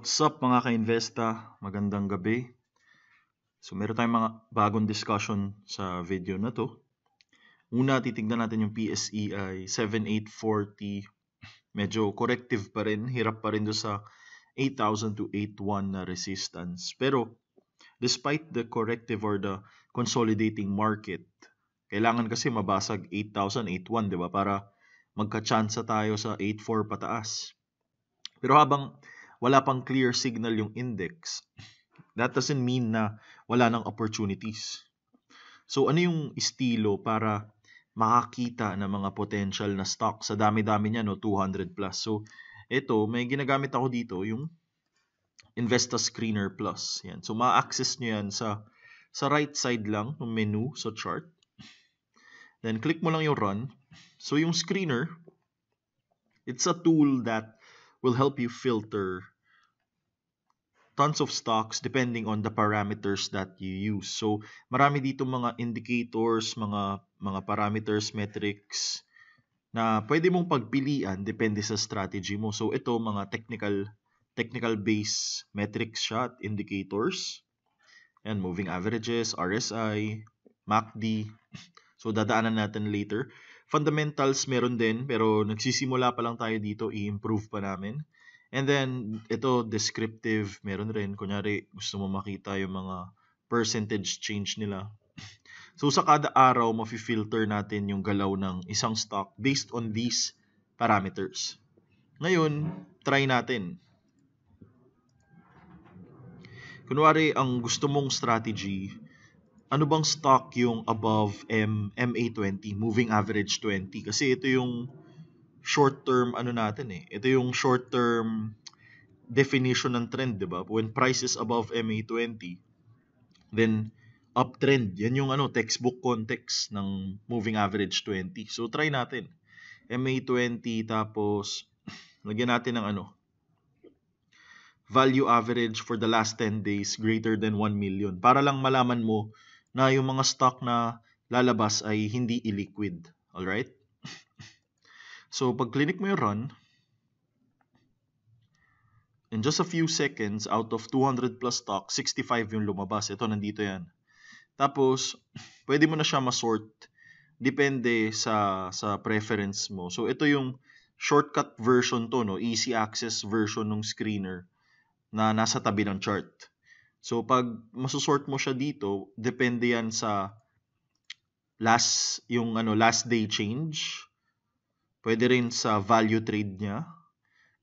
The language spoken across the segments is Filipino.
What's up mga ka-investa? Magandang gabi. So meron tayong mga bagong discussion sa video na to. Una, titignan natin yung PSEI e 7840. Medyo corrective pa rin. Hirap pa rin doon sa 8,000 to 8,1 na resistance. Pero despite the corrective or the consolidating market, kailangan kasi mabasag 8,000, 8,1, di ba? Para magka-chance tayo sa 8,4 pataas. Pero habang wala pang clear signal yung index, that doesn't mean na wala ng opportunities. So ano yung estilo para makakita ng mga potential na stock sa dami-dami niya no 200 plus. So ito may ginagamit ako dito yung Investa Screener Plus. Yan. So ma-access niyo yan sa sa right side lang ng menu sa so chart. Then click mo lang yung run. So yung screener it's a tool that will help you filter tons of stocks depending on the parameters that you use. So, marami dito mga indicators, mga mga parameters, metrics na pwede mong pagpilian depende sa strategy mo. So, ito mga technical technical base metrics shot indicators. And moving averages, RSI, MACD. So, dadaanan natin later. Fundamentals meron din, pero nagsisimula pa lang tayo dito, i-improve pa namin. And then, ito, descriptive, meron rin. Kunyari, gusto mo makita yung mga percentage change nila. So, sa kada araw, mafi-filter natin yung galaw ng isang stock based on these parameters. Ngayon, try natin. Kunwari, ang gusto mong strategy ano bang stock yung above M, MA20, moving average 20? Kasi ito yung short term ano natin eh. Ito yung short term definition ng trend, 'di ba? When price is above MA20, then uptrend. Yan yung ano textbook context ng moving average 20. So try natin. MA20 tapos lagyan natin ng ano value average for the last 10 days greater than 1 million para lang malaman mo na yung mga stock na lalabas ay hindi illiquid. Alright? so, pag clinic mo yung run, in just a few seconds, out of 200 plus stock, 65 yung lumabas. Ito, nandito yan. Tapos, pwede mo na siya masort depende sa sa preference mo. So, ito yung shortcut version to, no? easy access version ng screener na nasa tabi ng chart. So pag masusort mo siya dito, depende yan sa last yung ano last day change. Pwede rin sa value trade niya.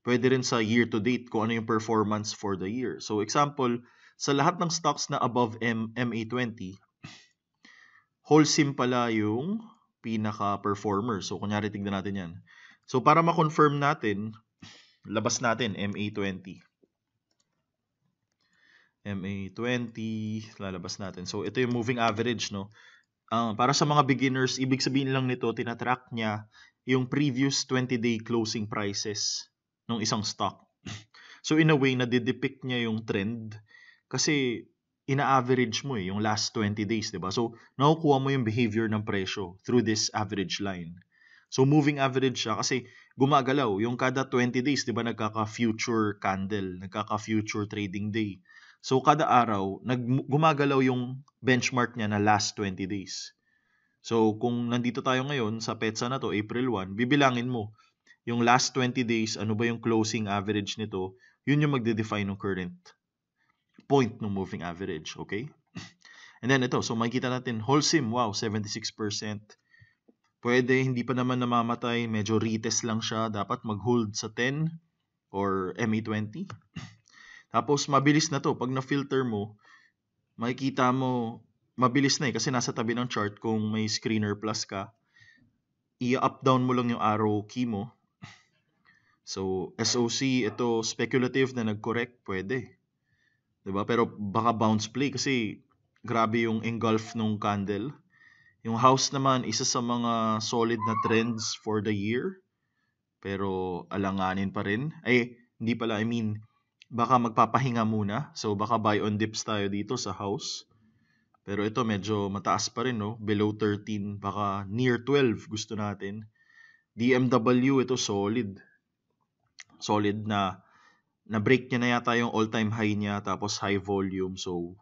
Pwede rin sa year to date kung ano yung performance for the year. So example, sa lahat ng stocks na above M MA20, wholesome pala yung pinaka-performer. So kunyari tignan natin yan. So para ma-confirm natin, labas natin MA20. MA20, lalabas natin. So, ito yung moving average, no? Uh, para sa mga beginners, ibig sabihin lang nito, tinatrack niya yung previous 20-day closing prices ng isang stock. so, in a way, nadidepict niya yung trend kasi ina-average mo eh, yung last 20 days, di ba? So, nakukuha mo yung behavior ng presyo through this average line. So, moving average siya kasi gumagalaw. Yung kada 20 days, di ba, nagkaka-future candle, nagkaka-future trading day. So kada araw, nag, gumagalaw yung benchmark niya na last 20 days. So kung nandito tayo ngayon sa petsa na to, April 1, bibilangin mo yung last 20 days, ano ba yung closing average nito, yun yung magde-define ng current point ng moving average, okay? And then ito, so makikita natin, wholesome, wow, 76%. Pwede, hindi pa naman namamatay, medyo retest lang siya, dapat mag-hold sa 10 or MA20. Tapos mabilis na to pag na-filter mo, makikita mo mabilis na eh kasi nasa tabi ng chart kung may screener plus ka. I-up down mo lang yung arrow key mo. So, SOC, ito speculative na nag-correct, pwede. 'Di ba? Pero baka bounce play kasi grabe yung engulf nung candle. Yung house naman, isa sa mga solid na trends for the year. Pero alanganin pa rin. Ay, eh, hindi pala, I mean, baka magpapahinga muna. So baka buy on dips tayo dito sa house. Pero ito medyo mataas pa rin, no? Below 13, baka near 12 gusto natin. DMW, ito solid. Solid na na-break niya na yata yung all-time high niya tapos high volume. So,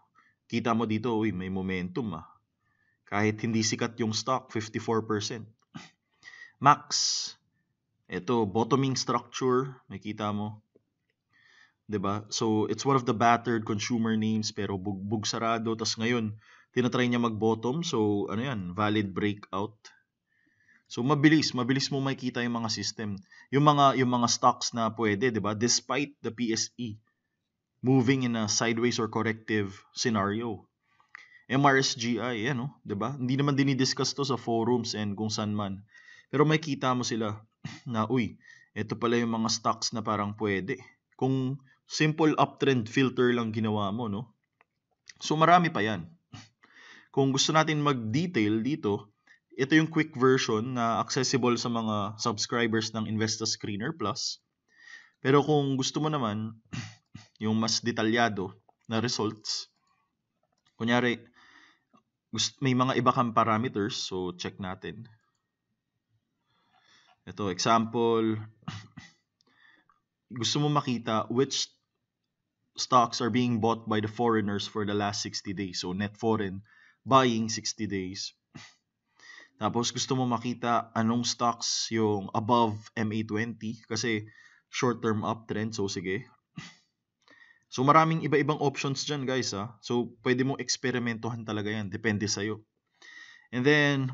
kita mo dito, uy, may momentum ah. Kahit hindi sikat yung stock, 54%. Max, ito, bottoming structure, makita mo. 'di ba? So, it's one of the battered consumer names pero bugbog sarado. tas ngayon, tinatry niya mag-bottom. So, ano yan? Valid breakout. So, mabilis. Mabilis mo makita yung mga system. Yung mga, yung mga stocks na pwede, 'di ba Despite the PSE moving in a sideways or corrective scenario. MRSGI, yan eh, no? di ba? Hindi naman dinidiscuss to sa forums and kung saan man. Pero makikita mo sila na, uy, ito pala yung mga stocks na parang pwede. Kung simple uptrend filter lang ginawa mo, no? So marami pa yan. Kung gusto natin mag-detail dito, ito yung quick version na accessible sa mga subscribers ng Investa Screener Plus. Pero kung gusto mo naman yung mas detalyado na results, kunyari, may mga iba kang parameters, so check natin. Ito, example, gusto mo makita which stocks are being bought by the foreigners for the last 60 days. So, net foreign buying 60 days. Tapos gusto mo makita anong stocks yung above MA20 kasi short-term uptrend. So, sige. So, maraming iba-ibang options dyan, guys. Ha? Ah. So, pwede mong eksperimentuhan talaga yan. Depende sa'yo. And then,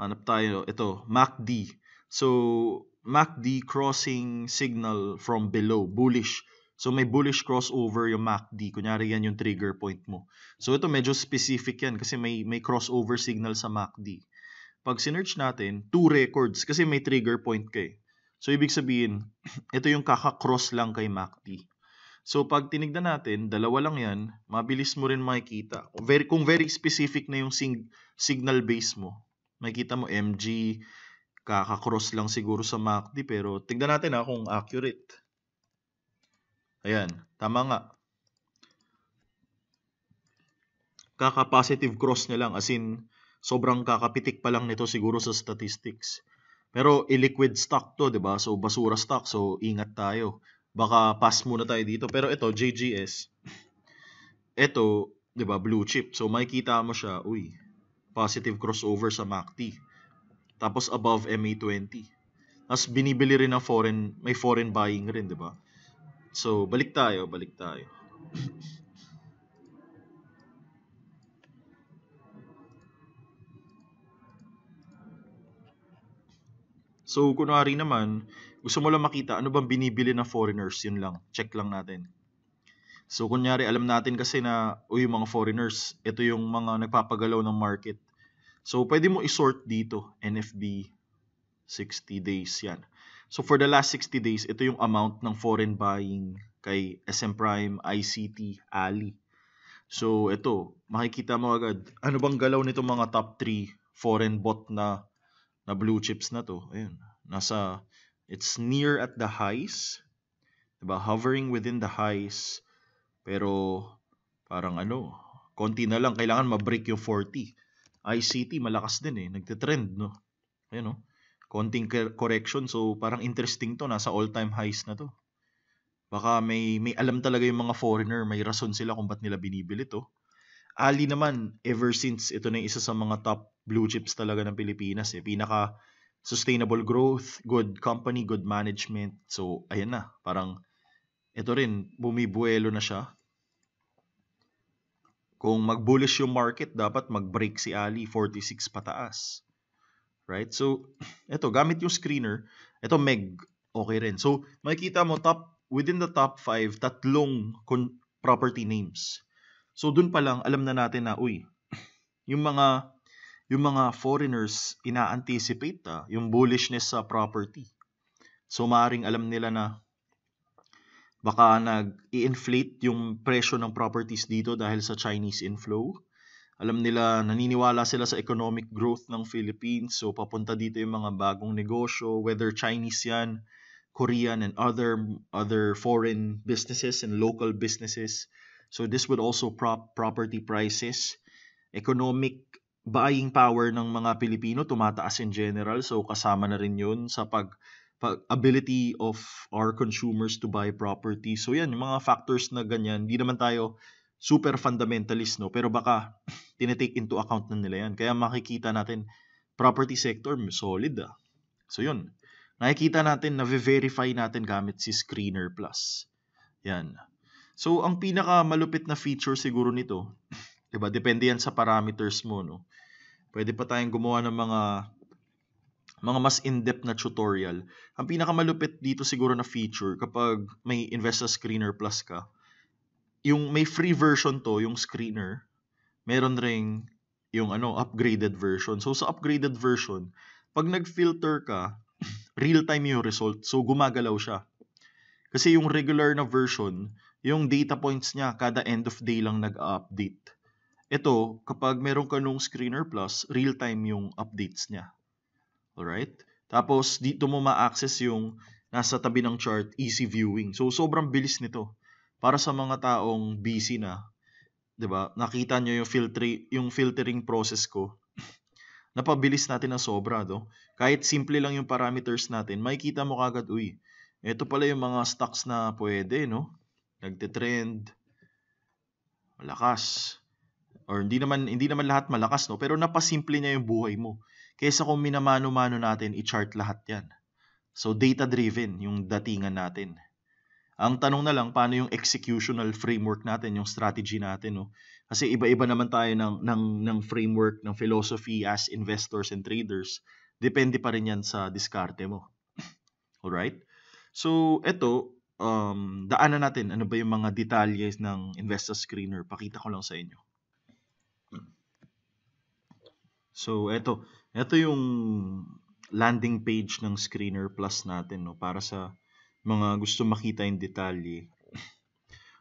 hanap tayo. Ito, MACD. So, MACD crossing signal from below, bullish. So may bullish crossover yung MACD. Kunyari yan yung trigger point mo. So ito medyo specific yan kasi may, may crossover signal sa MACD. Pag sinerch natin, two records kasi may trigger point kay. Eh. So ibig sabihin, ito yung kaka-cross lang kay MACD. So pag tinignan natin, dalawa lang yan, mabilis mo rin makikita. Kung very, kung very specific na yung sing, signal base mo, makikita mo MG, Kakakross lang siguro sa MACD pero tingnan natin ha ah, kung accurate. Ayan, tama nga. Kaka-positive cross niya lang as in sobrang kakapitik pa lang nito siguro sa statistics. Pero illiquid stock to, 'di ba? So basura stock, so ingat tayo. Baka pass muna tayo dito. Pero ito JGS. Ito, 'di ba, blue chip. So makikita mo siya, uy, positive crossover sa MACD. Tapos above MA20. Tapos binibili rin ng foreign, may foreign buying rin, 'di ba? So, balik tayo, balik tayo. so, kunwari naman, gusto mo lang makita ano bang binibili ng foreigners, yun lang. Check lang natin. So, kunyari, alam natin kasi na, uy, yung mga foreigners, ito yung mga nagpapagalaw ng market. So, pwede mo isort dito, NFB 60 days yan. So, for the last 60 days, ito yung amount ng foreign buying kay SM Prime, ICT, Ali. So, ito, makikita mo agad, ano bang galaw nito mga top 3 foreign bot na, na blue chips na to? Ayun, nasa, it's near at the highs, diba? hovering within the highs, pero parang ano, konti na lang, kailangan ma-break yung 40. ICT malakas din eh, nagte-trend no. Ayun no. Konting correction so parang interesting to nasa all-time highs na to. Baka may may alam talaga yung mga foreigner, may rason sila kung bakit nila binibili to. Ali naman ever since ito na yung isa sa mga top blue chips talaga ng Pilipinas eh. Pinaka sustainable growth, good company, good management. So ayan na, parang ito rin bumibuelo na siya kung mag-bullish yung market, dapat mag-break si Ali 46 pataas. Right? So, eto, gamit yung screener. Eto, MEG, okay rin. So, makikita mo, top, within the top 5, tatlong con- property names. So, dun pa lang, alam na natin na, uy, yung mga yung mga foreigners ina-anticipate ah, yung bullishness sa property. So, maaring alam nila na baka nag inflate yung presyo ng properties dito dahil sa Chinese inflow. Alam nila, naniniwala sila sa economic growth ng Philippines. So, papunta dito yung mga bagong negosyo, whether Chinese yan, Korean, and other, other foreign businesses and local businesses. So, this would also prop property prices. Economic buying power ng mga Pilipino tumataas in general. So, kasama na rin yun sa pag ability of our consumers to buy property. So yan, yung mga factors na ganyan, hindi naman tayo super fundamentalist, no? Pero baka tinitake into account na nila yan. Kaya makikita natin, property sector, solid ah. So yun, nakikita natin, na-verify natin gamit si Screener Plus. Yan. So ang pinaka malupit na feature siguro nito, 'di ba? Depende yan sa parameters mo, no. Pwede pa tayong gumawa ng mga mga mas in-depth na tutorial. Ang pinakamalupit dito siguro na feature kapag may Investa Screener Plus ka, yung may free version to, yung Screener, meron ring yung ano, upgraded version. So sa upgraded version, pag nag-filter ka, real-time yung result. So gumagalaw siya. Kasi yung regular na version, yung data points niya kada end of day lang nag-update. Ito, kapag meron ka nung Screener Plus, real-time yung updates niya. Alright? Tapos, dito mo ma-access yung nasa tabi ng chart, easy viewing. So, sobrang bilis nito. Para sa mga taong busy na, 'di ba? Nakita niyo yung filter, yung filtering process ko. Napabilis natin ng sobra, do. Kahit simple lang yung parameters natin, makikita mo kagad, uy, ito pala yung mga stocks na pwede, no? Nagte-trend, malakas. Or hindi naman hindi naman lahat malakas, no? Pero napasimple niya yung buhay mo kaysa kung minamano-mano natin, i-chart lahat yan. So data-driven yung datingan natin. Ang tanong na lang, paano yung executional framework natin, yung strategy natin. No? Kasi iba-iba naman tayo ng, ng, ng framework, ng philosophy as investors and traders. Depende pa rin yan sa diskarte mo. Alright? So, eto, um, daan na natin ano ba yung mga details ng investor screener. Pakita ko lang sa inyo. Hmm. So, eto. Ito yung landing page ng Screener Plus natin no para sa mga gusto makita in detalye.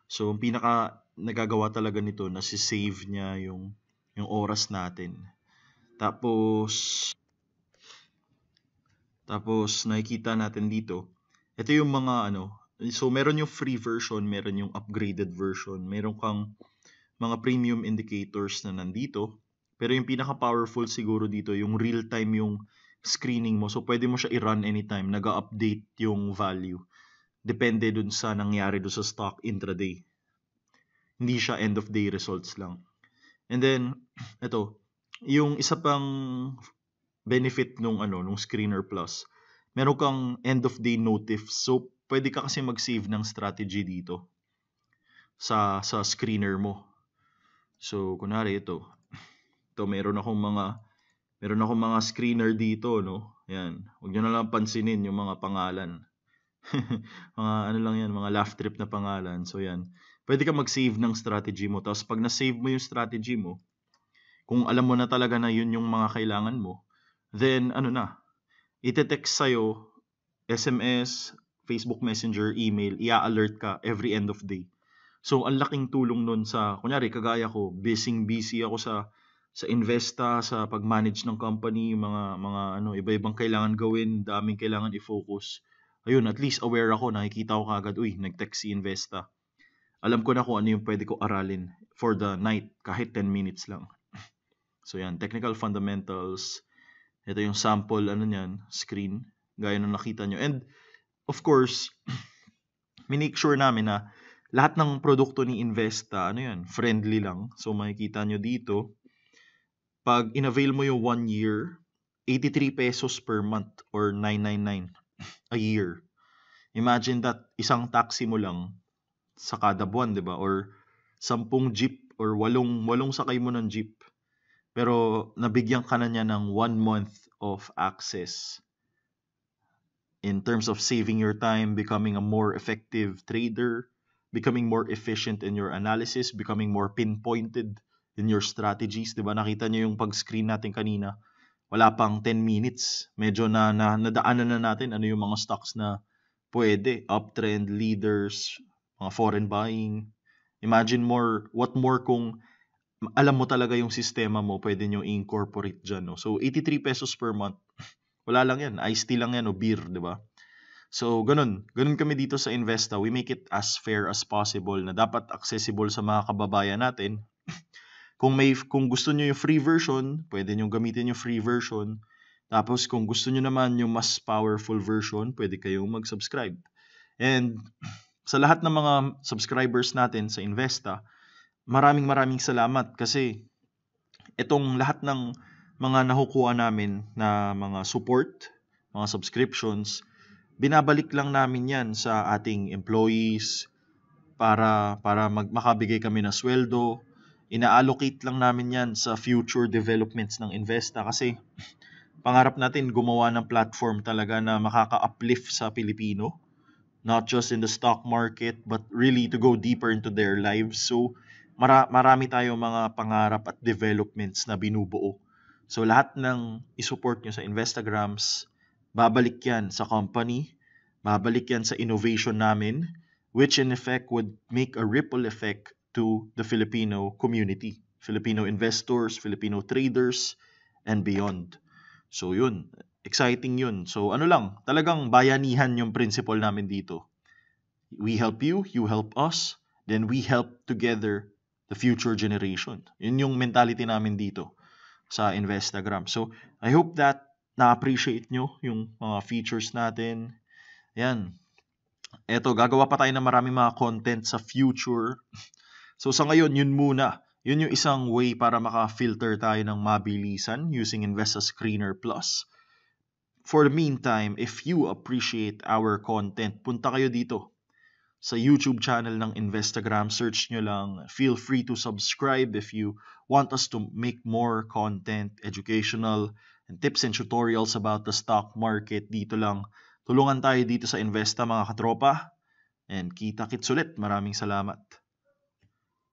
So, ang pinaka nagagawa talaga nito na si save niya yung yung oras natin. Tapos tapos nakikita natin dito, ito yung mga ano, so meron yung free version, meron yung upgraded version, meron kang mga premium indicators na nandito. Pero yung pinaka-powerful siguro dito, yung real-time yung screening mo. So, pwede mo siya i-run anytime. nag update yung value. Depende dun sa nangyari dun sa stock intraday. Hindi siya end-of-day results lang. And then, ito, yung isa pang benefit nung ano, nung Screener Plus, meron kang end-of-day notif. So, pwede ka kasi mag-save ng strategy dito sa sa screener mo. So, kunwari ito, ito, meron akong mga meron akong mga screener dito, no? Ayun. Huwag niyo na lang pansinin yung mga pangalan. mga ano lang yan, mga laugh trip na pangalan. So yan. Pwede ka mag-save ng strategy mo. Tapos pag na-save mo yung strategy mo, kung alam mo na talaga na yun yung mga kailangan mo, then ano na, ite-text sa'yo, SMS, Facebook Messenger, email, ia-alert ka every end of day. So, ang laking tulong nun sa, kunyari, kagaya ko, busy busy ako sa sa investa, sa pag-manage ng company, mga mga ano, iba-ibang kailangan gawin, daming kailangan i-focus. Ayun, at least aware ako, nakikita ko kagad, uy, nag-text si Investa. Alam ko na kung ano yung pwede ko aralin for the night, kahit 10 minutes lang. So yan, technical fundamentals. Ito yung sample, ano niyan, screen, gaya na nakita nyo. And, of course, minake sure namin na lahat ng produkto ni Investa, ano yan, friendly lang. So makikita nyo dito, pag inavail mo yung one year, 83 pesos per month or 999 a year. Imagine that isang taxi mo lang sa kada buwan, 'di ba? Or sampung jeep or walong walong sakay mo ng jeep. Pero nabigyan ka na niya ng one month of access in terms of saving your time, becoming a more effective trader, becoming more efficient in your analysis, becoming more pinpointed in your strategies, 'di ba? Nakita niyo yung pag-screen natin kanina. Wala pang 10 minutes. Medyo na, na nadaanan na natin ano yung mga stocks na pwede, uptrend leaders, mga foreign buying. Imagine more what more kung alam mo talaga yung sistema mo, pwede niyo incorporate diyan, no. So 83 pesos per month. Wala lang yan, iced tea lang yan o beer, 'di ba? So, ganun. Ganun kami dito sa Investa. We make it as fair as possible na dapat accessible sa mga kababayan natin kung may kung gusto niyo yung free version, pwede niyo gamitin yung free version. Tapos kung gusto niyo naman yung mas powerful version, pwede kayong mag-subscribe. And sa lahat ng mga subscribers natin sa Investa, maraming maraming salamat kasi itong lahat ng mga nahukuha namin na mga support, mga subscriptions, binabalik lang namin 'yan sa ating employees para para mag, makabigay kami ng sweldo, inaallocate lang namin yan sa future developments ng Investa kasi pangarap natin gumawa ng platform talaga na makaka-uplift sa Pilipino not just in the stock market but really to go deeper into their lives so mara- marami tayong mga pangarap at developments na binubuo so lahat ng isupport nyo sa Investagrams babalik yan sa company babalik yan sa innovation namin which in effect would make a ripple effect to the Filipino community, Filipino investors, Filipino traders, and beyond. So yun, exciting yun. So ano lang, talagang bayanihan yung principle namin dito. We help you, you help us, then we help together the future generation. Yun yung mentality namin dito sa Investagram. So I hope that na-appreciate nyo yung mga features natin. Yan. Eto, gagawa pa tayo ng maraming mga content sa future. So sa ngayon, yun muna. Yun yung isang way para maka-filter tayo ng mabilisan using Investa Screener Plus. For the meantime, if you appreciate our content, punta kayo dito sa YouTube channel ng Investagram. Search nyo lang. Feel free to subscribe if you want us to make more content, educational, and tips and tutorials about the stock market dito lang. Tulungan tayo dito sa Investa mga katropa. And kita-kits ulit. Maraming salamat.